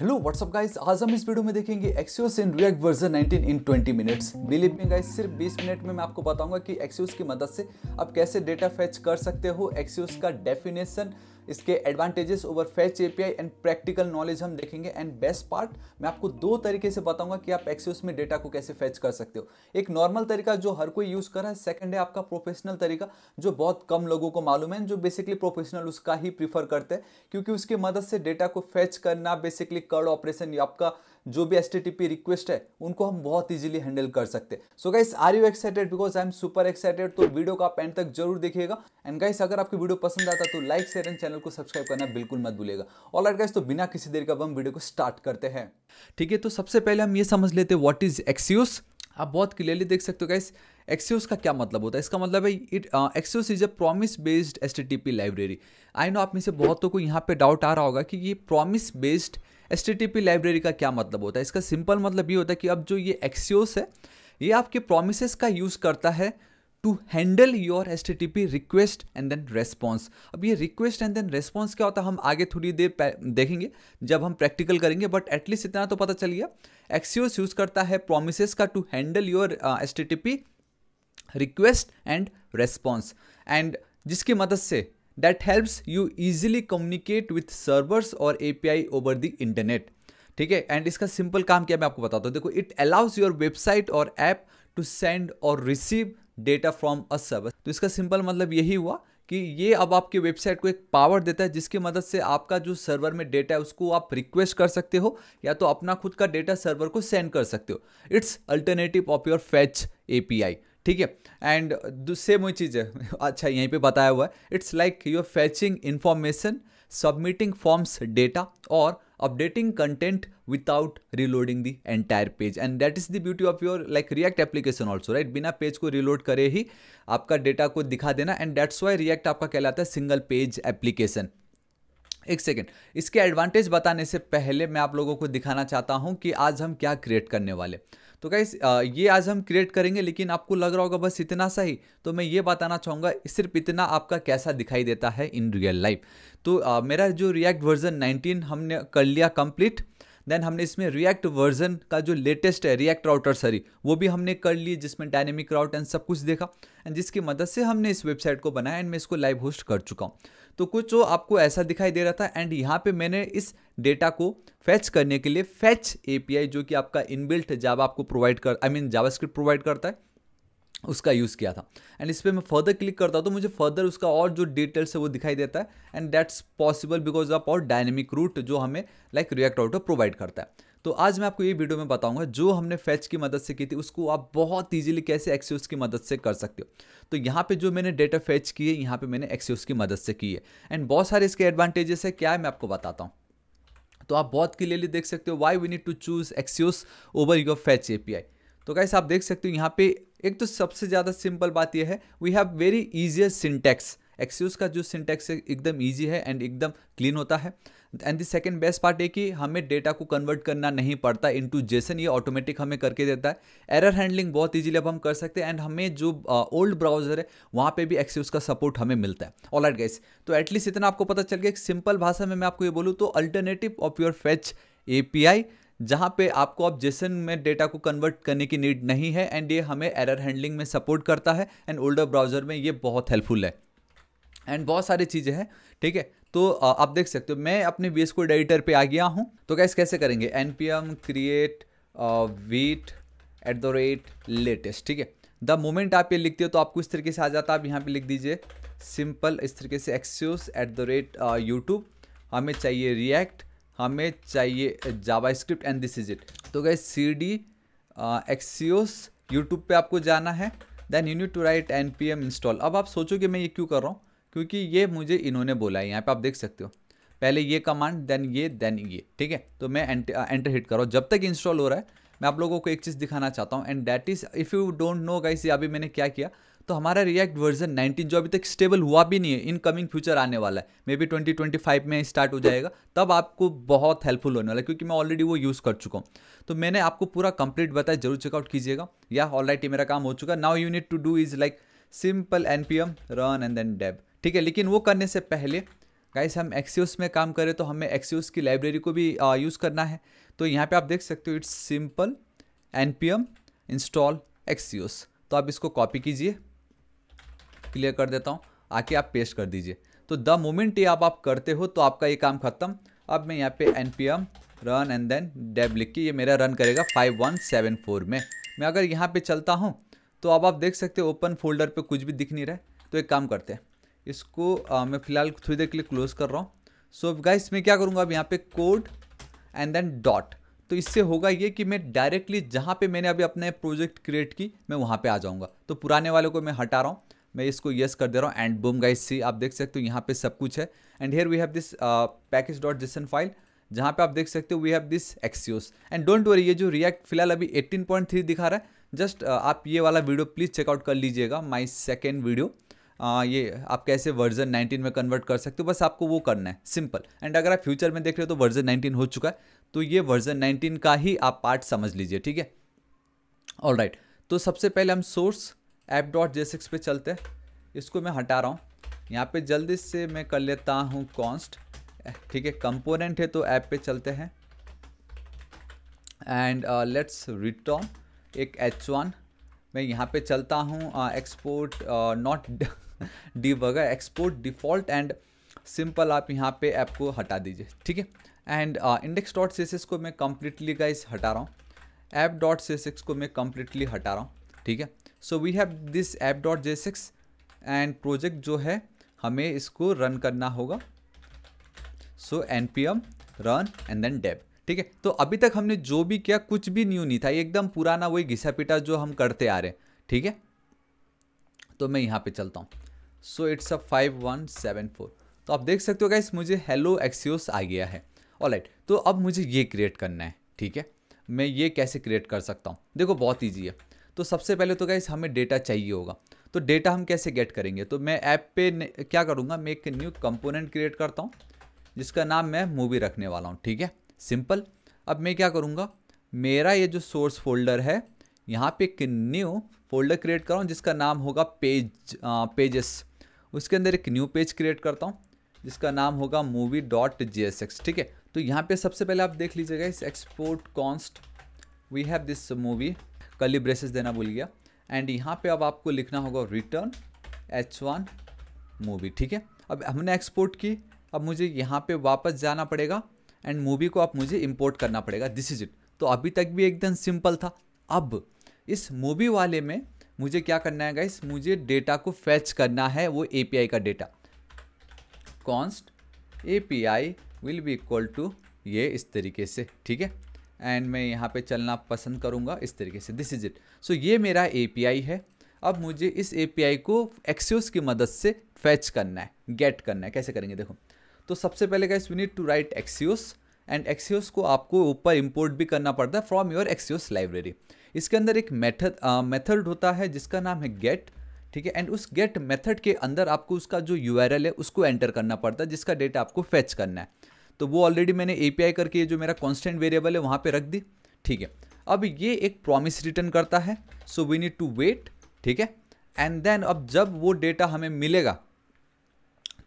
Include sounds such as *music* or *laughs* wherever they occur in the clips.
Hello what's up guys आज हम इस वीडियो में देखेंगे Axios in React version 19 in 20 minutes believe me guys सिर्फ 20 मिनट में मैं आपको बताऊंगा कि एक्सियोस की मदद से आप कैसे डेटा फेच कर सकते हो एक्सियोस का डेफिनेशन इसके advantages over fetch I and practical knowledge हम देखेंगे एंड बेस्ट पार्ट मैं आपको दो तरीके से बताऊंगा कि आप एक्सेस में डेटा को कैसे फैच कर सकते हो एक नॉर्मल तरीका जो हर कोई यूज़ कर रहा है सेकेंड है आपका प्रोफेशनल तरीका जो बहुत कम लोगों को मालूम है जो बेसिकली प्रोफेशनल उसका ही प्रीफर करते हैं क्योंकि उसकी मदद से डेटा को फैच करना बेसिकली कर्ड ऑपरेशन आपका जो भी एस रिक्वेस्ट है उनको हम बहुत इजीली हैंडल कर सकते हैं so guys are you excited because I am super excited तो वीडियो को आप एंड तक जरूर देखिएगा एंड गाइस अगर आपकी वीडियो पसंद आता तो लाइक शेयर एंड चैनल को सब्सक्राइब करना बिल्कुल मत भूलेगा ऑल लाइट गाइस तो बिना किसी देर का हम वीडियो को स्टार्ट करते हैं ठीक है तो सबसे पहले हम ये समझ लेते हैं व्हाट इज एक्सियोस आप बहुत क्लियरली देख सकते हो गाइस एक्सियोस का क्या मतलब होता है इसका मतलब है it Axios is a promise based S library I know आप में से बहुतों को यहाँ पे डाउट आ रहा होगा कि ये प्रॉमिस बेस्ड एस लाइब्रेरी का क्या मतलब होता है इसका सिंपल मतलब ये होता है कि अब जो ये एक्सियोस है ये आपके प्रोमिस का यूज़ करता है to handle your S T T P request and then response अब ये रिक्वेस्ट एंड देन रेस्पॉन्स क्या होता है हम आगे थोड़ी देर देखेंगे जब हम प्रैक्टिकल करेंगे बट एटलीस्ट इतना तो पता चल गया एक्सियोस यूज करता है प्रोमिस का to handle your S T T P request and response and जिसकी मदद से that helps you easily communicate with servers और A P I over the internet ठीक है एंड इसका सिंपल काम क्या मैं आपको बताता हूँ देखो इट अलाउज योर वेबसाइट और ऐप टू सेंड और receive data from a server तो इसका सिंपल मतलब यही हुआ कि ये अब आपके वेबसाइट को एक पावर देता है जिसकी मदद से आपका जो सर्वर में डेटा है उसको आप रिक्वेस्ट कर सकते हो या तो अपना खुद का डेटा सर्वर को सेंड कर सकते हो it's alternative of your fetch A ठीक है एंड सेम वही चीज़ है *laughs* अच्छा यहीं पे बताया हुआ है it's like your fetching information submitting forms data और updating content without reloading the entire page and that is the beauty of your like react application also right बिना पेज को reload करे ही आपका डेटा को दिखा देना एंड that's why react आपका कहलाता है सिंगल पेज एप्लीकेशन एक सेकेंड इसके एडवांटेज बताने से पहले मैं आप लोगों को दिखाना चाहता हूँ कि आज हम क्या क्रिएट करने वाले हैं तो गाइस ये आज हम क्रिएट करेंगे लेकिन आपको लग रहा होगा बस इतना सा ही तो मैं ये बताना चाहूँगा सिर्फ इतना आपका कैसा दिखाई देता है इन रियल लाइफ तो आ, मेरा जो रिएक्ट वर्जन नाइनटीन हमने कर लिया कंप्लीट देन हमने इसमें रिएक्ट वर्जन का जो लेटेस्ट है रिएक्ट राउटर सॉरी वो भी हमने कर लिए जिसमें डायनेमिक राउट एंड सब कुछ देखा एंड जिसकी मदद से हमने इस वेबसाइट को बनाया एंड मैं इसको लाइव होस्ट कर चुका हूँ तो कुछ आपको ऐसा दिखाई दे रहा था एंड यहाँ पे मैंने इस डेटा को फैच करने के लिए फैच एपीआई जो कि आपका इनबिल्ट जावा आपको प्रोवाइड कर आई मीन जावास्क्रिप्ट प्रोवाइड करता है उसका यूज़ किया था एंड इस पर मैं फर्दर क्लिक करता हूँ तो मुझे फर्दर उसका और जो डिटेल्स है वो दिखाई देता है and that's possible because of और डायनेमिक रूट जो हमें लाइक रिएक्ट ऑटो प्रोवाइड करता है तो आज मैं आपको ये वीडियो में बताऊंगा जो हमने फैच की मदद से की थी उसको आप बहुत ईजिली कैसे एक्स्यूस की मदद से कर सकते हो तो यहाँ पे जो मैंने डेटा फैच की है यहाँ पे मैंने एक्स्यूस की मदद से की है एंड बहुत सारे इसके एडवांटेजेस है क्या है मैं आपको बताता हूँ तो आप बहुत क्लियरली देख सकते हो why we need to choose Axios over your fetch a तो कैसे आप देख सकते हो यहाँ पे एक तो सबसे ज़्यादा सिंपल बात यह है we have very easier syntax Axios का जो सिंटेक्स है एकदम ईजी है एंड एकदम क्लीन होता है and the second best part है कि हमें डेटा को कन्वर्ट करना नहीं पड़ता इंटू जेसन ये ऑटोमेटिक हमें करके देता है एरर हैंडलिंग बहुत ईजिली अब हम कर सकते हैं एंड हमें जो ओल्ड ब्राउजर है वहाँ पे भी एक्सेस का सपोर्ट हमें मिलता है ऑल एट गाइस तो एटलीस्ट इतना आपको पता चल गया एक सिंपल भाषा में मैं आपको ये बोलूँ तो alternative of your fetch a जहाँ पे आपको अब जेसन में डेटा को कन्वर्ट करने की नीड नहीं है एंड ये हमें एरर हैंडलिंग में सपोर्ट करता है एंड ओल्डर ब्राउजर में ये बहुत हेल्पफुल है एंड बहुत सारी चीज़ें हैं ठीक है तो आप देख सकते हो मैं अपने एस कोड एडिटर पर आ गया हूँ तो कैसे कैसे करेंगे N P M create Vite at the rate latest ठीक है द मोमेंट आप ये लिखते हो तो आपको इस तरीके से आ जाता है आप यहाँ पे लिख दीजिए सिंपल इस तरीके से Axios at the rate YouTube हमें चाहिए रिएक्ट हमें चाहिए JavaScript and this is it तो गए सी डी एक्स्यूस यूट्यूब पर आपको जाना है then you need to write N P M install अब आप सोचो कि मैं ये क्यों कर रहा हूँ क्योंकि ये मुझे इन्होंने बोला है यहाँ पे आप देख सकते हो पहले ये कमांड देन ये देन ये ठीक है तो मैं एंटर हिट uh, करो जब तक इंस्टॉल हो रहा है मैं आप लोगों को एक चीज़ दिखाना चाहता हूँ and that is if you don't know guys ये अभी मैंने क्या किया तो हमारा रिएक्ट वर्जन 19 जो अभी तक स्टेबल हुआ भी नहीं है इन कमिंग फ्यूचर आने वाला है मे बी ट्वेंटी में स्टार्ट हो जाएगा तब आपको बहुत हेल्पफुल होने वाला है क्योंकि मैं ऑलरेडी वो यूज़ कर चुका हूँ तो मैंने आपको पूरा कंप्लीट बताया जरूर चेकआउट कीजिएगा या ऑलराइट मेरा काम हो चुका now you need to do is like simple N run and then dev ठीक है लेकिन वो करने से पहले गाइस हम एक्सियोस में काम करें तो हमें एक्सियोस की लाइब्रेरी को भी यूज़ करना है तो यहाँ पे आप देख सकते हो it's simple N P M install Axios तो आप इसको कॉपी कीजिए क्लियर कर देता हूँ आके आप पेस्ट कर दीजिए तो द मोमेंट ये आप आप करते हो तो आपका ये काम खत्म अब मैं यहाँ पे N P M run and then dev लिख के ये मेरा रन करेगा फाइव वन सेवन फोर में मैं अगर यहाँ पे चलता हूँ तो अब आप देख सकते हो ओपन फोल्डर पे कुछ भी दिख नहीं रहा है तो एक काम करते हैं इसको आ, मैं फिलहाल थोड़ी देर के लिए क्लोज कर रहा हूँ सो so, गाइस मैं क्या करूँगा अब यहाँ पे कोड एंड देन डॉट तो इससे होगा ये कि मैं डायरेक्टली जहाँ पे मैंने अभी अपने प्रोजेक्ट क्रिएट की मैं वहाँ पे आ जाऊँगा तो पुराने वाले को मैं हटा रहा हूँ मैं इसको येस कर दे रहा हूँ एंड बूम गाइस सी आप देख सकते हो यहाँ पे सब कुछ है and here we have this package dot JSON file जहाँ पे आप देख सकते हो we have this Axios and don't worry ये जो रिएक्ट फिलहाल अभी एट्टीन दिखा रहा है जस्ट uh, आप ये वाला वीडियो प्लीज़ चेकआउट कर लीजिएगा माई सेकेंड वीडियो आ, ये आप कैसे वर्जन 19 में कन्वर्ट कर सकते हो बस आपको वो करना है सिंपल एंड अगर आप फ्यूचर में देख रहे हो तो वर्जन 19 हो चुका है तो ये वर्जन 19 का ही आप पार्ट समझ लीजिए ठीक है ऑल राइट तो सबसे पहले हम source app dot JSX पे चलते हैं इसको मैं हटा रहा हूँ यहाँ पे जल्दी से मैं कर लेता हूँ कॉन्स्ट ठीक है कंपोनेंट है तो ऐप पे चलते हैं एंड लेट्स रिटर्न एक एच वन मैं यहाँ पे चलता हूँ export uh, not debugger export default and simple आप यहाँ पे ऐप को हटा दीजिए ठीक है एंड इंडेक्स डॉट सेसिस को मैं कम्प्लीटली का हटा रहा हूँ ऐप डॉट सेसिक्स को मैं कम्प्लीटली हटा रहा हूँ ठीक है so we have this app dot JSX and project जो है हमें इसको रन करना होगा so N P M run and then dev ठीक है तो अभी तक हमने जो भी किया कुछ भी न्यू नहीं था एकदम पुराना वही घिसा पिटा जो हम करते आ रहे हैं ठीक है तो मैं यहाँ पे चलता हूँ so it's a five one seven four तो आप देख सकते हो गाइस मुझे हेलो एक्सियोस आ गया है ऑल right, तो अब मुझे ये क्रिएट करना है ठीक है मैं ये कैसे क्रिएट कर सकता हूँ देखो बहुत ईजी है तो सबसे पहले तो गाइस हमें डेटा चाहिए होगा तो डेटा हम कैसे गेट करेंगे तो मैं ऐप पे न, क्या करूँगा मैं एक न्यू कंपोनेंट क्रिएट करता हूँ जिसका नाम मैं मूवी रखने वाला हूँ ठीक है सिंपल अब मैं क्या करूँगा मेरा ये जो सोर्स फोल्डर है यहाँ पे एक न्यू फोल्डर क्रिएट कराऊँ जिसका नाम होगा पेज आ, पेजेस उसके अंदर एक न्यू पेज क्रिएट करता हूँ जिसका नाम होगा movie dot G S X ठीक है तो यहाँ पे सबसे पहले आप देख लीजिएगा इस export const we have this movie कल ब्रेसेस देना भूल गया एंड यहाँ पे अब आपको लिखना होगा रिटर्न एच वन मूवी ठीक है अब हमने एक्सपोर्ट की अब मुझे यहाँ पे वापस जाना पड़ेगा एंड मूवी को आप मुझे इम्पोर्ट करना पड़ेगा दिस इज इट तो अभी तक भी एकदम सिंपल था अब इस मूवी वाले में मुझे क्या करना है गाइस मुझे डेटा को फैच करना है वो ए का data const A P I will be equal to ये इस तरीके से ठीक है एंड मैं यहाँ पे चलना पसंद करूँगा इस तरीके से दिस इज इट सो ये मेरा ए है अब मुझे इस ए को एक्सियोस की मदद से फैच करना है गेट करना है कैसे करेंगे देखो तो सबसे पहले guys we need to write Axios and Axios को आपको ऊपर इम्पोर्ट भी करना पड़ता है फ्रॉम योर एक्सियोस लाइब्रेरी इसके अंदर एक मेथड मेथड होता है जिसका नाम है गेट ठीक है एंड उस गेट मेथड के अंदर आपको उसका जो यू है उसको एंटर करना पड़ता है जिसका डेटा आपको फैच करना है तो वो ऑलरेडी मैंने ए करके जो मेरा कॉन्स्टेंट वेरिएबल है वहाँ पर रख दी ठीक है अब ये एक प्रॉमिस रिटर्न करता है so we need to wait ठीक है एंड देन अब जब वो डेटा हमें मिलेगा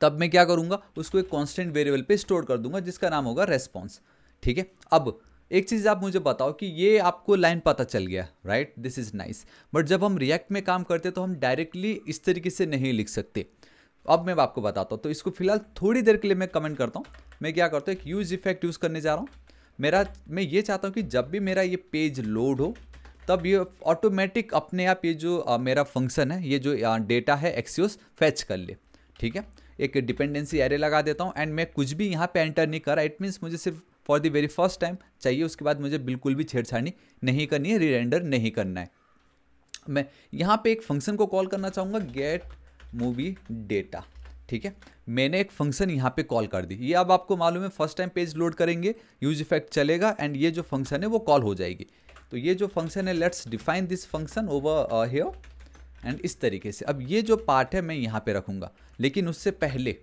तब मैं क्या करूँगा उसको एक कॉन्स्टेंट वेरिएबल पे स्टोर कर दूंगा जिसका नाम होगा रेस्पॉन्स ठीक है अब एक चीज़ आप मुझे बताओ कि ये आपको लाइन पता चल गया right this is nice but जब हम रिएक्ट में काम करते तो हम डायरेक्टली इस तरीके से नहीं लिख सकते अब मैं आपको बताता हूँ तो इसको फिलहाल थोड़ी देर के लिए मैं कमेंट करता हूँ मैं क्या करता हूँ एक यूज इफेक्ट यूज़ करने जा रहा हूँ मेरा मैं ये चाहता हूँ कि जब भी मेरा ये पेज लोड हो तब ये ऑटोमेटिक अपने आप ये जो आ, मेरा फंक्शन है ये जो आ, डेटा है एक्सियोस फैच कर ले ठीक है एक डिपेंडेंसी एरे लगा देता हूँ एंड मैं कुछ भी यहाँ पे एंटर नहीं कर रहा इट मीन्स मुझे सिर्फ for the very first time चाहिए उसके बाद मुझे बिल्कुल भी छेड़छाड़ी नहीं करनी है रिरेंडर नहीं करना है मैं यहाँ पे एक फंक्शन को कॉल करना चाहूँगा गेट मूवी डेटा ठीक है मैंने एक फंक्शन यहाँ पे कॉल कर दी ये अब आपको मालूम है फर्स्ट टाइम पेज लोड करेंगे यूज इफेक्ट चलेगा एंड ये जो फंक्शन है वो कॉल हो जाएगी तो ये जो फंक्शन है let's define this function over here and इस तरीके से अब ये जो पार्ट है मैं यहाँ पे रखूँगा लेकिन उससे पहले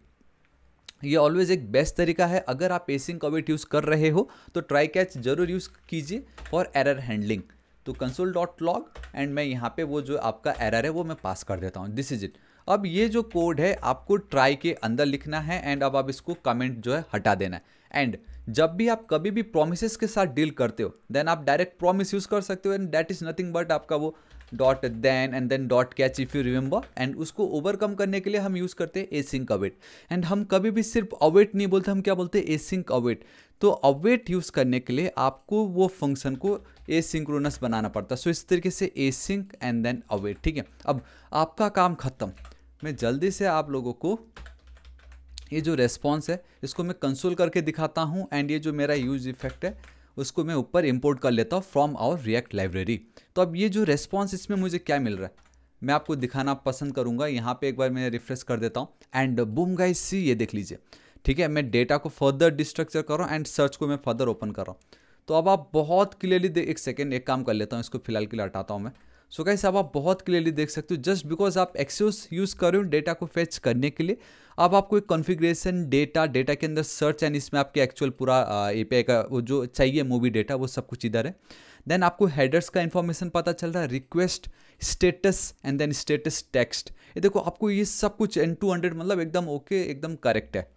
ये ऑलवेज़ एक बेस्ट तरीका है अगर आप पेसिंग कॉविट यूज़ कर रहे हो तो ट्राई कैच जरूर यूज़ कीजिए फॉर एरर हैंडलिंग तो कंसोल डॉट लॉग एंड मैं यहाँ पे वो जो आपका एरर है वो मैं पास कर देता हूँ दिस इज इट अब ये जो कोड है आपको ट्राई के अंदर लिखना है एंड अब आप इसको कमेंट जो है हटा देना है एंड जब भी आप कभी भी प्रोमिस के साथ डील करते हो देन आप डायरेक्ट प्रोमिस यूज़ कर सकते हो and that is nothing but आपका वो dot then and then dot catch if you remember and उसको ओवरकम करने के लिए हम यूज़ करते हैं एसिंक अवेट एंड हम कभी भी सिर्फ अवेट नहीं बोलते हम क्या बोलते हैं एसिंक अवेट तो अवेट यूज़ करने के लिए आपको वो फंक्शन को एसिंक्रोनस बनाना पड़ता है so, सो इस तरीके से एसिंक एंड देन अवेट ठीक है अब आपका काम खत्म मैं जल्दी से आप लोगों को ये जो रेस्पॉन्स है इसको मैं कंसोल करके दिखाता हूँ एंड ये जो मेरा यूज इफेक्ट है उसको मैं ऊपर इंपोर्ट कर लेता हूँ फ्रॉम आवर रिएक्ट लाइब्रेरी तो अब ये जो रेस्पॉन्स इसमें मुझे क्या मिल रहा है मैं आपको दिखाना पसंद करूँगा यहाँ पे एक बार मैं रिफ्रेश कर देता हूँ एंड बूम गाइस सी ये देख लीजिए ठीक है मैं डेटा को फर्दर डिस्ट्रक्चर कर रहा हूँ एंड सर्च को मैं फर्दर ओपन कर रहा हूँ तो अब आप बहुत क्लियरली एक सेकेंड एक काम कर लेता हूँ इसको फिलहाल के लिए हटाता हूँ मैं सो so गाइस अब आप बहुत क्लियरली देख सकते हो जस्ट बिकॉज आप एक्सेस यूज़ कर रहे हो डेटा को फेच करने के लिए अब आपको एक कॉन्फ़िगरेशन डेटा डेटा के अंदर सर्च एंड इसमें आपके एक्चुअल पूरा ए का वो जो चाहिए मूवी डेटा वो सब कुछ इधर है देन आपको हेडर्स का इन्फॉर्मेशन पता चल रहा है request status and then status text ये देखो आपको ये सब कुछ एन टू हंड्रेड मतलब एकदम ओके okay, एकदम करेक्ट है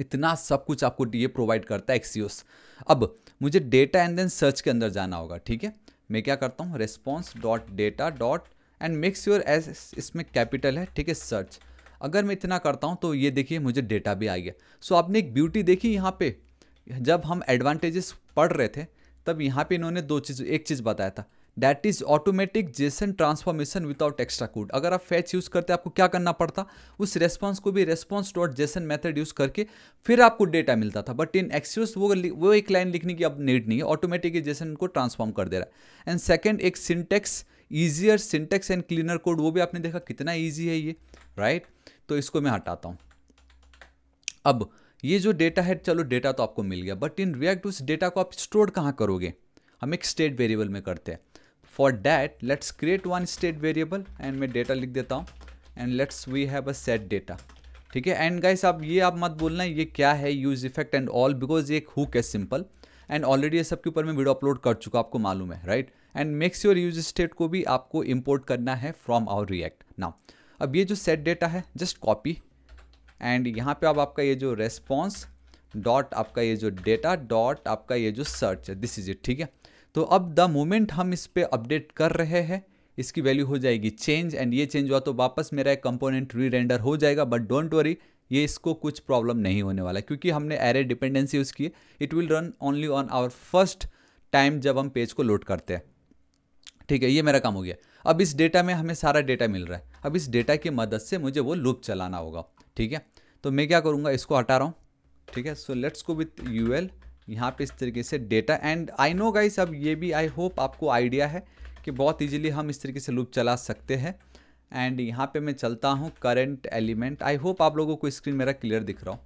इतना सब कुछ आपको ये प्रोवाइड करता है एक्सीस अब मुझे डेटा एंड देन सर्च के अंदर जाना होगा ठीक है मैं क्या करता हूँ response dot data dot and make sure as इसमें कैपिटल है ठीक है सर्च अगर मैं इतना करता हूँ तो ये देखिए मुझे डेटा भी आ गया सो so, आपने एक ब्यूटी देखी यहाँ पे जब हम एडवांटेजेस पढ़ रहे थे तब मतलब यहाँ पे इन्होंने दो चीज़ एक चीज़ बताया था that is automatic JSON transformation without extra code अगर आप फैच यूज़ करते आपको क्या करना पड़ता उस रेस्पॉन्स को भी response dot JSON method use करके फिर आपको डेटा मिलता था बट इन एक्सयूस वो वो एक लाइन लिखने की अब नीड नहीं है ऑटोमेटिक जेसन को ट्रांसफॉर्म कर दे रहा है एंड सेकेंड एक syntax easier syntax and cleaner code वो भी आपने देखा कितना ईजी है ये राइट right? तो इसको मैं हटाता हूँ अब ये जो डेटा है चलो डेटा तो आपको मिल गया बट इन रिएक्ट उस डेटा को आप स्टोर कहाँ करोगे हम एक स्टेट वेरिएबल में करते हैं for that let's create one state variable and मैं डेटा लिख देता हूँ and let's we have a set data ठीक है एंड गाइस आप ये आप मत बोलना ये क्या है use effect and all because ये हुक है सिंपल एंड ऑलरेडी ये सबके ऊपर मैं वीडियो अपलोड कर चुका आपको मालूम है right and make sure use state को भी आपको इम्पोर्ट करना है फ्रॉम आवर रिएक्ट नाउ अब ये जो सेट डेटा है जस्ट कॉपी एंड यहाँ पे अब आपका ये जो रेस्पॉन्स डॉट आपका ये जो डेटा डॉट आपका ये जो सर्च है दिस इज इट ठीक है तो अब द मोमेंट हम इस पर अपडेट कर रहे हैं इसकी वैल्यू हो जाएगी चेंज एंड ये चेंज हुआ तो वापस मेरा एक कंपोनेंट री रेंडर हो जाएगा बट डोंट वरी ये इसको कुछ प्रॉब्लम नहीं होने वाला क्योंकि हमने एरे डिपेंडेंसी यूज़ की it will run only on our first time जब हम पेज को लोड करते हैं ठीक है ये मेरा काम हो गया अब इस डेटा में हमें सारा डेटा मिल रहा है अब इस डेटा की मदद से मुझे वो लूप चलाना होगा ठीक है तो मैं क्या करूँगा इसको हटा रहा हूँ ठीक है so let's go with U L यहाँ पे इस तरीके से data and I know guys अब ये भी आई होप आपको आइडिया है कि बहुत ईजिली हम इस तरीके से लूप चला सकते हैं एंड यहाँ पे मैं चलता हूँ करेंट एलिमेंट आई होप आप लोगों को स्क्रीन मेरा क्लियर दिख रहा हूँ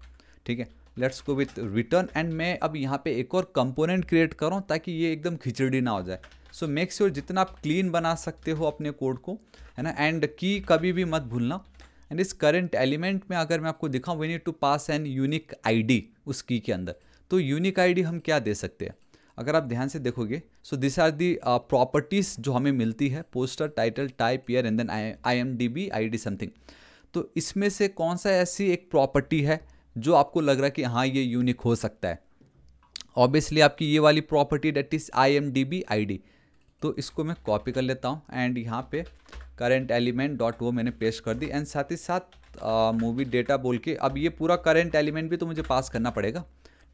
ठीक है let's go with return and मैं अब यहाँ पे एक और कंपोनेंट क्रिएट करूँ ताकि ये एकदम खिचड़ी ना हो जाए सो मेक श्योर जितना आप क्लीन बना सकते हो अपने कोड को है ना एंड की कभी भी मत भूलना एंड इस करंट एलिमेंट में अगर मैं आपको दिखाऊँ we need to pass an unique ID उस की के अंदर तो यूनिक आईडी हम क्या दे सकते हैं अगर आप ध्यान से देखोगे so this are the properties जो हमें मिलती है poster title type year and then I M D B I D something तो इसमें से कौन सा ऐसी एक प्रॉपर्टी है जो आपको लग रहा है कि हाँ ये यूनिक हो सकता है ऑब्वियसली आपकी ये वाली property that is I M D B I D तो इसको मैं कॉपी कर लेता हूँ एंड यहाँ पे करेंट एलिमेंट डॉट वो मैंने पेस्ट कर दी एंड साथ ही साथ मूवी डेटा बोल के अब ये पूरा करेंट एलिमेंट भी तो मुझे पास करना पड़ेगा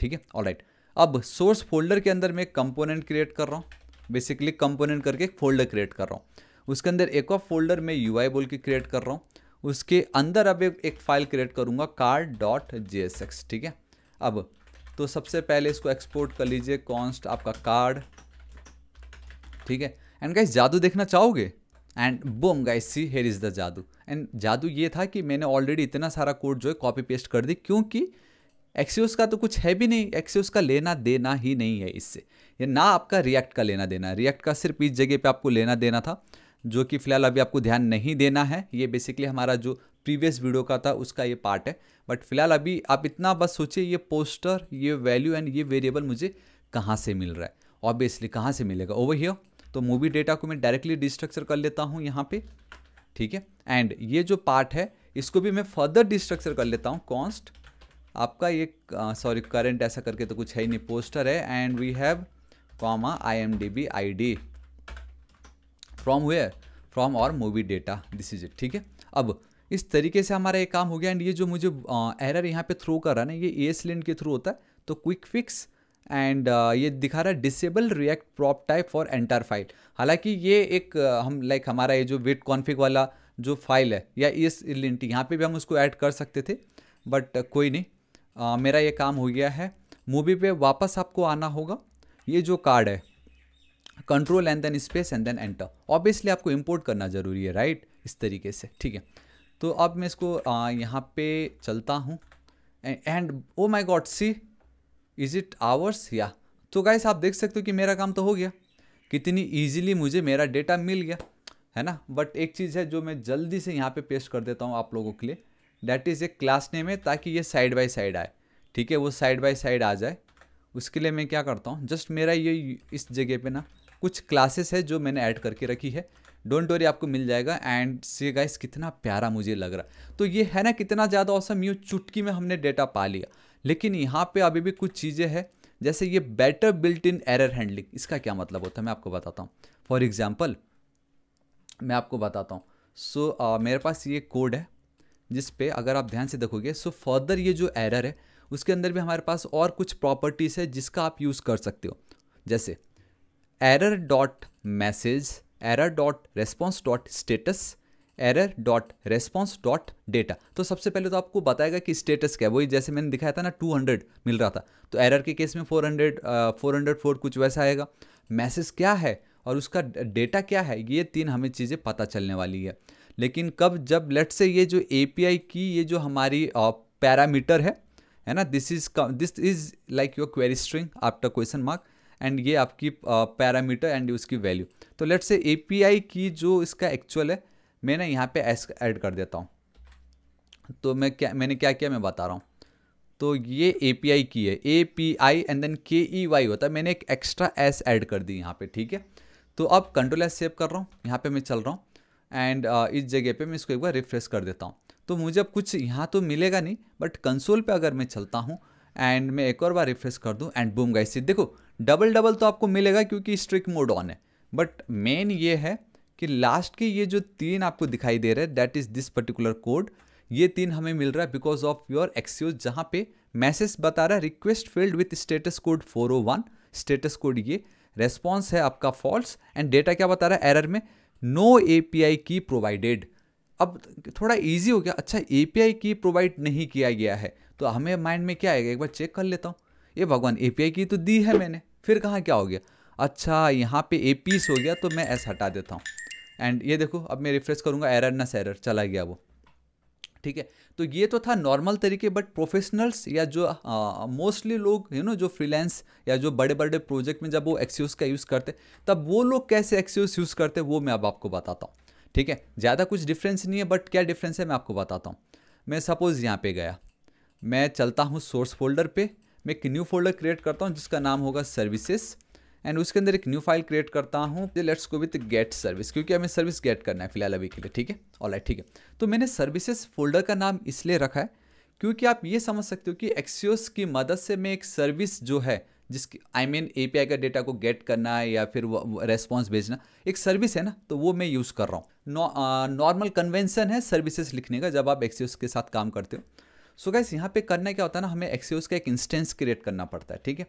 ठीक है ऑल राइट अब सोर्स फोल्डर के अंदर मैं एक कंपोनेंट क्रिएट कर रहा हूँ बेसिकली कंपोनेंट करके एक फोल्डर क्रिएट कर रहा हूँ उसके अंदर एक और फोल्डर मैं यू बोल के क्रिएट कर रहा हूँ उसके अंदर अब एक फाइल क्रिएट करूँगा कार डॉट जे ठीक है अब तो सबसे पहले इसको एक्सपोर्ट कर लीजिए कॉन्स्ट आपका कार्ड ठीक है एंड गाइस जादू देखना चाहोगे and boom guys see here is the जादू एंड जादू ये था कि मैंने ऑलरेडी इतना सारा कोड जो है कॉपी पेस्ट कर दी क्योंकि एक्सियोस का तो कुछ है भी नहीं एक्सियोस का लेना देना ही नहीं है इससे ये ना आपका रिएक्ट का लेना देना है रिएक्ट का सिर्फ इस जगह पे आपको लेना देना था जो कि फिलहाल अभी आपको ध्यान नहीं देना है ये बेसिकली हमारा जो प्रीवियस वीडियो का था उसका ये पार्ट है बट फिलहाल अभी आप इतना बस सोचिए ये पोस्टर ये वैल्यू एंड ये वेरिएबल मुझे कहाँ से मिल रहा है ऑब्वियसली कहाँ से मिलेगा ओवर हियर तो मूवी डेटा को मैं डायरेक्टली डिस्ट्रक्चर कर लेता हूँ यहाँ पे ठीक है एंड ये जो पार्ट है इसको भी मैं फर्दर डिस्ट्रक्चर कर लेता हूँ कॉन्स्ट आपका ये सॉरी करेंट ऐसा करके तो कुछ है ही नहीं पोस्टर है and we have comma I M D B I D from where from और movie data this is it ठीक है अब इस तरीके से हमारा ये काम हो गया एंड ये जो मुझे एरर यहाँ पे थ्रो कर रहा है ना ये एस लेंड के थ्रू होता है तो क्विक फिक्स एंड ये दिखा रहा है disable React prop type for entire file हालांकि ये एक हम लाइक हमारा ये जो विट कॉन्फिक वाला जो फाइल है या इस लिंटी यहाँ पे भी हम उसको ऐड कर सकते थे बट कोई नहीं uh, मेरा ये काम हो गया है मूवी पे वापस आपको आना होगा ये जो कार्ड है control and then space and then enter obviously आपको इम्पोर्ट करना ज़रूरी है राइट इस तरीके से ठीक है तो अब मैं इसको यहाँ पे चलता हूँ and oh my god see is it ours या तो गाइस आप देख सकते हो कि मेरा काम तो हो गया कितनी ईजिली मुझे मेरा डेटा मिल गया है ना बट एक चीज़ है जो मैं जल्दी से यहाँ पे पेस्ट कर देता हूँ आप लोगों के लिए that is a class name है ताकि ये साइड बाय साइड आए ठीक है वो साइड बाय साइड आ जाए उसके लिए मैं क्या करता हूँ जस्ट मेरा ये इस जगह पे ना कुछ क्लासेस है जो मैंने ऐड करके रखी है डोंट वरी आपको मिल जाएगा एंड सी गाइस कितना प्यारा मुझे लग रहा तो ये है ना कितना ज़्यादा औसम यूँ चुटकी में हमने डेटा पा लिया लेकिन यहाँ पे अभी भी कुछ चीज़ें हैं जैसे ये better built in error handling इसका क्या मतलब होता है मैं आपको बताता हूँ फॉर एग्ज़ाम्पल मैं आपको बताता हूँ सो so, uh, मेरे पास ये कोड है जिस पे अगर आप ध्यान से देखोगे सो so फर्दर ये जो एरर है उसके अंदर भी हमारे पास और कुछ प्रॉपर्टीज़ है जिसका आप यूज़ कर सकते हो जैसे error dot message error dot response dot status error dot response dot data तो सबसे पहले तो आपको बताएगा कि स्टेटस क्या है वही जैसे मैंने दिखाया था ना 200 मिल रहा था तो एरर के केस में 400 uh, 404 कुछ वैसा आएगा मैसेज क्या है और उसका डेटा क्या है ये तीन हमें चीज़ें पता चलने वाली है लेकिन कब जब लेट से ये जो ए की ये जो हमारी पैरामीटर uh, है है ना this is this is like your query string आपका क्वेश्चन मार्क एंड ये आपकी पैरामीटर uh, एंड उसकी वैल्यू तो लेट से ए की जो इसका एक्चुअल है मैं ना यहाँ पे एस ऐड कर देता हूँ तो मैं क्या मैंने क्या किया मैं बता रहा हूँ तो ये ए पी आई की है A P I and then K E Y होता है मैंने एक एक्स्ट्रा एस ऐड कर दी यहाँ पे ठीक है तो अब कंट्रोल एस सेव कर रहा हूँ यहाँ पे मैं चल रहा हूँ एंड uh, इस जगह पे मैं इसको एक बार रिफ्रेश कर देता हूँ तो मुझे अब कुछ यहाँ तो मिलेगा नहीं बट कंसोल पे अगर मैं चलता हूँ एंड मैं एक और बार रिफ्रेश कर दूँ एंड बूम गाइस देखो डबल डबल तो आपको मिलेगा क्योंकि स्ट्रिक मोड ऑन है बट मेन ये है कि लास्ट के ये जो तीन आपको दिखाई दे रहे हैं that is this particular code ये तीन हमें मिल रहा है बिकॉज ऑफ योर एक्सक्यूज जहाँ पे मैसेज बता रहा है request field with status code 401 status code ये रेस्पॉन्स है आपका फॉल्स एंड डेटा क्या बता रहा है एरर में नो ए की प्रोवाइडेड अब थोड़ा ईजी हो गया अच्छा ए की प्रोवाइड नहीं किया गया है तो हमें माइंड में क्या आएगा एक बार चेक कर लेता हूँ ये भगवान ए की तो दी है मैंने फिर कहाँ क्या हो गया अच्छा यहाँ पे ए हो गया तो मैं ऐसा हटा देता हूँ एंड ये देखो अब मैं रिफ्रेश करूँगा एरर ना सैरर चला गया वो ठीक है तो ये तो था नॉर्मल तरीके बट प्रोफेशनल्स या जो मोस्टली लोग यू नो जो फ्रीलांस या जो बड़े बड़े प्रोजेक्ट में जब वो एक्सयूज का यूज़ करते तब वो लोग कैसे एक्सयूज यूज़ करते वो मैं अब आपको बताता हूँ ठीक है ज़्यादा कुछ डिफरेंस नहीं है बट क्या डिफरेंस है मैं आपको बताता हूँ मैं सपोज़ यहाँ पर गया मैं चलता हूँ सोर्स फोल्डर पर मैं एक न्यू फोल्डर क्रिएट करता हूँ जिसका नाम होगा सर्विसेज़ एंड उसके अंदर एक न्यू फाइल क्रिएट करता हूँ let's go with get service क्योंकि हमें सर्विस गेट करना है फिलहाल अभी के लिए ठीक है ऑल ठीक है तो मैंने सर्विसेज फोल्डर का नाम इसलिए रखा है क्योंकि आप ये समझ सकते हो कि एक्सियोस की मदद से मैं एक सर्विस जो है जिसकी आई मीन ए का डेटा को गेट करना है या फिर रेस्पॉन्स भेजना एक सर्विस है ना तो वो मैं यूज़ कर रहा हूँ नॉर्मल कन्वेंसन है सर्विसेज लिखने का जब आप एक्सियोस के साथ काम करते हो सो गैस यहाँ पे करना क्या होता है ना हमें एक्सियोस का एक इंस्टेंस क्रिएट करना पड़ता है ठीक है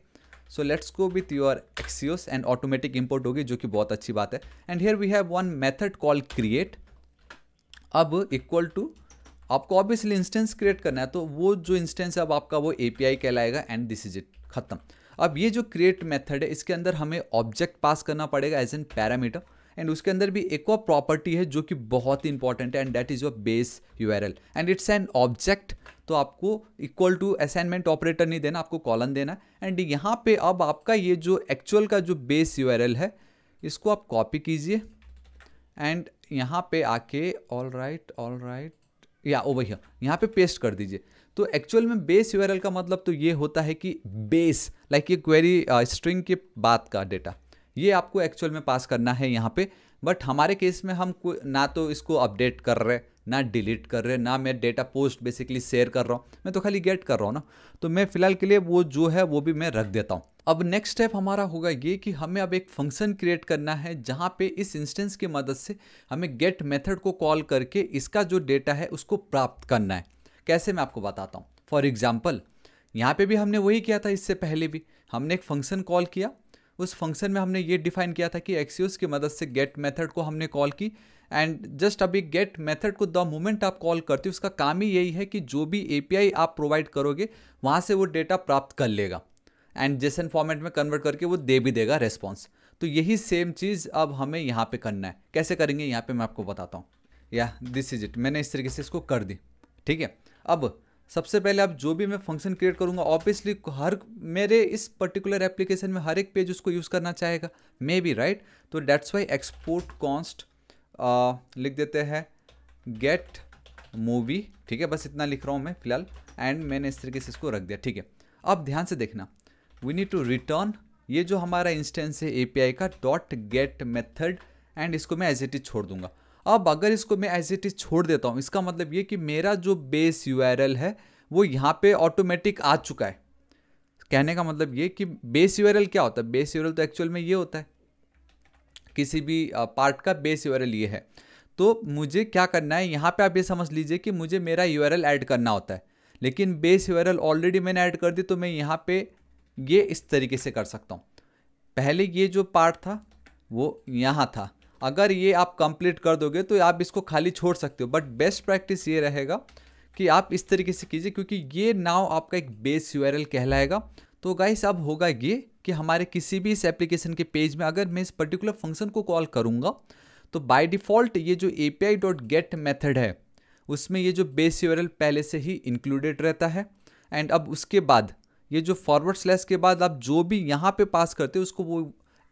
so let's go with your Axios and automatic import होगी जो कि बहुत अच्छी बात है and here we have one method call create अब इक्वल टू आपको ऑब्वियसली इंस्टेंस क्रिएट करना है तो वो जो इंस्टेंस है अब आपका वो ए पी आई कहलाएगा एंड दिस इज इट खत्म अब ये जो क्रिएट मेथड है इसके अंदर हमें ऑब्जेक्ट पास करना पड़ेगा एज एन पैरामीटर एंड उसके अंदर भी एक और प्रॉपर्टी है जो कि बहुत ही इंपॉर्टेंट है and that is your base U and it's an object तो आपको इक्वल टू असाइनमेंट ऑपरेटर नहीं देना आपको कॉलन देना एंड यहाँ पे अब आपका ये जो एक्चुअल का जो बेस यू है इसको आप कॉपी कीजिए एंड यहाँ पे आके ऑल राइट ऑल राइट या ओ भैया यहाँ पे पेस्ट कर दीजिए तो एक्चुअल में बेस यू का मतलब तो ये होता है कि बेस लाइक ये क्वेरी स्ट्रिंग के बाद का डेटा ये आपको एक्चुअल में पास करना है यहाँ पे बट हमारे केस में हम ना तो इसको अपडेट कर रहे ना डिलीट कर रहे ना मैं डेटा पोस्ट बेसिकली शेयर कर रहा हूँ मैं तो खाली गेट कर रहा हूँ ना तो मैं फिलहाल के लिए वो जो है वो भी मैं रख देता हूँ अब नेक्स्ट स्टेप हमारा होगा ये कि हमें अब एक फंक्शन क्रिएट करना है जहाँ पे इस इंस्टेंस की मदद से हमें गेट मेथड को कॉल करके इसका जो डेटा है उसको प्राप्त करना है कैसे मैं आपको बताता हूँ फॉर एग्जाम्पल यहाँ पे भी हमने वही किया था इससे पहले भी हमने एक फंक्शन कॉल किया उस फंक्शन में हमने ये डिफाइन किया था कि एक्सीस की मदद से गेट मेथड को हमने कॉल की एंड जस्ट अभी गेट मेथड को द मोमेंट आप कॉल करते हो उसका काम ही यही है कि जो भी एपीआई आप प्रोवाइड करोगे वहाँ से वो डेटा प्राप्त कर लेगा एंड जेसन फॉर्मेट में कन्वर्ट करके वो दे भी देगा रेस्पॉन्स तो यही सेम चीज़ अब हमें यहाँ पे करना है कैसे करेंगे यहाँ पे मैं आपको बताता हूँ या दिस इज इट मैंने इस तरीके से इसको कर दी ठीक है अब सबसे पहले आप जो भी मैं फंक्शन क्रिएट करूँगा ऑब्वियसली हर मेरे इस पर्टिकुलर एप्लीकेशन में हर एक पेज उसको यूज़ करना चाहेगा मे बी राइट तो डैट्स वाई एक्सपोर्ट कॉन्स्ट आ, लिख देते हैं गेट मूवी ठीक है बस इतना लिख रहा हूँ मैं फिलहाल एंड मैंने इस तरीके से इसको रख दिया ठीक है अब ध्यान से देखना वी नीड टू रिटर्न ये जो हमारा इंस्टेंस है ए का डॉट गेट मेथड एंड इसको मैं एज इट इज छोड़ दूंगा अब अगर इसको मैं एज इट इज छोड़ देता हूँ इसका मतलब ये कि मेरा जो बेस यू है वो यहाँ पे ऑटोमेटिक आ चुका है कहने का मतलब ये कि बेस यू क्या होता है बेस यू तो एक्चुअल में ये होता है किसी भी पार्ट का बेस यू ये है तो मुझे क्या करना है यहाँ पे आप ये समझ लीजिए कि मुझे मेरा यू ऐड करना होता है लेकिन बेस यू ऑलरेडी मैंने ऐड कर दी तो मैं यहाँ पे ये इस तरीके से कर सकता हूँ पहले ये जो पार्ट था वो यहाँ था अगर ये आप कंप्लीट कर दोगे तो आप इसको खाली छोड़ सकते हो बट बेस्ट प्रैक्टिस ये रहेगा कि आप इस तरीके से कीजिए क्योंकि ये नाव आपका एक बेस यू कहलाएगा तो गाइस अब होगा ये कि हमारे किसी भी इस एप्लीकेशन के पेज में अगर मैं इस पर्टिकुलर फंक्शन को कॉल करूँगा तो बाय डिफ़ॉल्ट ये जो A P I dot get method है उसमें ये जो बेस यूरल पहले से ही इंक्लूडेड रहता है एंड अब उसके बाद ये जो फॉरवर्ड स्लैश के बाद आप जो भी यहाँ पे पास करते हो उसको वो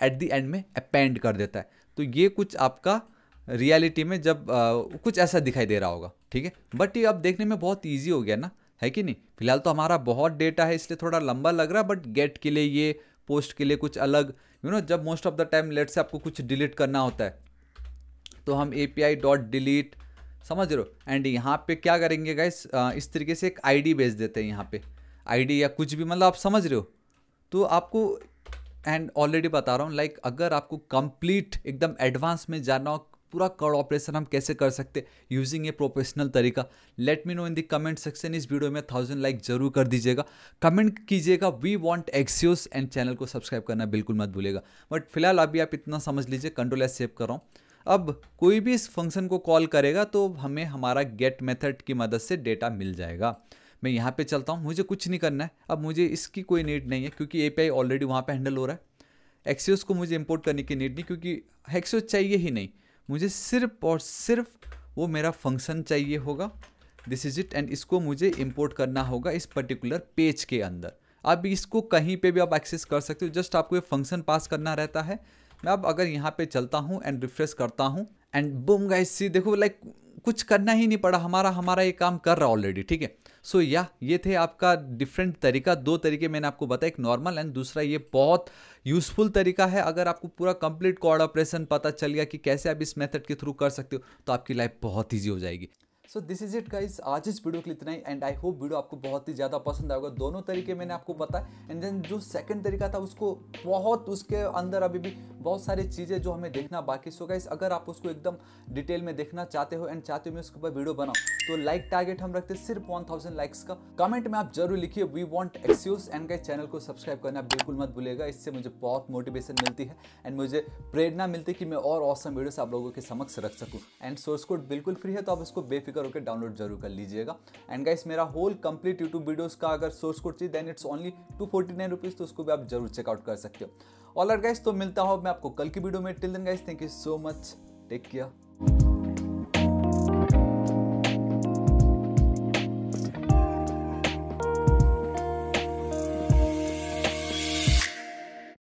एट द एंड में अपेंड कर देता है तो ये कुछ आपका रियलिटी में जब आ, कुछ ऐसा दिखाई दे रहा होगा ठीक है बट ये अब देखने में बहुत ईजी हो गया ना है कि नहीं फिलहाल तो हमारा बहुत डेटा है इसलिए थोड़ा लंबा लग रहा है बट गेट के लिए ये पोस्ट के लिए कुछ अलग यू नो जब most of the time let's say आपको कुछ डिलीट करना होता है तो हम A P I dot delete समझ रहे हो एंड यहाँ पे क्या करेंगे गाइस इस तरीके से एक आईडी भेज देते हैं यहाँ पे आईडी या कुछ भी मतलब आप समझ रहे हो तो आपको एंड ऑलरेडी बता रहा हूँ लाइक like, अगर आपको कंप्लीट एकदम एडवांस में जाना हो पूरा कर्ड ऑपरेशन हम कैसे कर सकते यूजिंग ए प्रोफेशनल तरीका let me know in the comment section इस वीडियो में थाउजेंड लाइक जरूर कर दीजिएगा कमेंट कीजिएगा we want Axios and channel को सब्सक्राइब करना बिल्कुल मत भूलेगा बट फिलहाल अभी आप इतना समझ लीजिए कंट्रोल एस सेव कर रहा हूँ अब कोई भी इस फंक्शन को कॉल करेगा तो हमें हमारा गेट मेथड की मदद से डेटा मिल जाएगा मैं यहाँ पे चलता हूँ मुझे कुछ नहीं करना है अब मुझे इसकी कोई नीड नहीं है क्योंकि ए ऑलरेडी वहाँ पर हैंडल हो रहा है एक्सियोस को मुझे इंपोर्ट करने की नीड नहीं क्योंकि एक्सियोस चाहिए ही नहीं मुझे सिर्फ और सिर्फ वो मेरा फंक्शन चाहिए होगा दिस इज़ इट एंड इसको मुझे इम्पोर्ट करना होगा इस पर्टिकुलर पेज के अंदर आप इसको कहीं पे भी आप एक्सेस कर सकते हो जस्ट आपको ये फंक्शन पास करना रहता है मैं अब अगर यहाँ पे चलता हूँ एंड रिफ्रेश करता हूँ एंड बुम गाइस सी देखो लाइक कुछ करना ही नहीं पड़ा हमारा हमारा ये काम कर रहा ऑलरेडी ठीक है सो या ये थे आपका डिफरेंट तरीका दो तरीके मैंने आपको बताया एक नॉर्मल एंड दूसरा ये बहुत यूजफुल तरीका है अगर आपको पूरा कंप्लीट कॉर्ड ऑपरेशन पता चल गया कि कैसे आप इस मेथड के थ्रू कर सकते हो तो आपकी लाइफ बहुत ईजी हो जाएगी so this is it guys आज इस वीडियो के लिए इतना ही एंड आई होप वीडियो आपको बहुत ही ज़्यादा पसंद आएगा दोनों तरीके मैंने आपको बताया एंड देन जो सेकंड तरीका था उसको बहुत उसके अंदर अभी भी बहुत सारी चीज़ें जो हमें देखना बाकी सो गाइज अगर आप उसको एकदम डिटेल में देखना चाहते हो एंड चाहते हो मैं उसके ऊपर वीडियो बनाऊँ तो लाइक टारगेट हम रखते सिर्फ वन थाउजेंड लाइक्स का कमेंट में आप जरूर लिखिए we want Axios and guys channel को सब्सक्राइब करना बिल्कुल मत भूलेगा इससे मुझे बहुत मोटिवेशन मिलती है एंड मुझे प्रेरणा मिलती है कि मैं और औसम वीडियोस आप लोगों के समक्ष रख सकूँ एंड सोर्स कोड बिल्कुल फ्री है तो आप उसको बेफिक्र कर होकर डाउनलोड जरूर कर लीजिएगा एंड गाइस मेरा होल कंप्लीट यूट्यूब वीडियोस का अगर सोर्स कोड चाहिए then it's only two forty nine rupees तो उसको भी आप जरूर चेकआउट कर सकते हो ऑल आर गाइस तो मिलता हूँ मैं आपको कल की वीडियो में till then guys thank you so much take care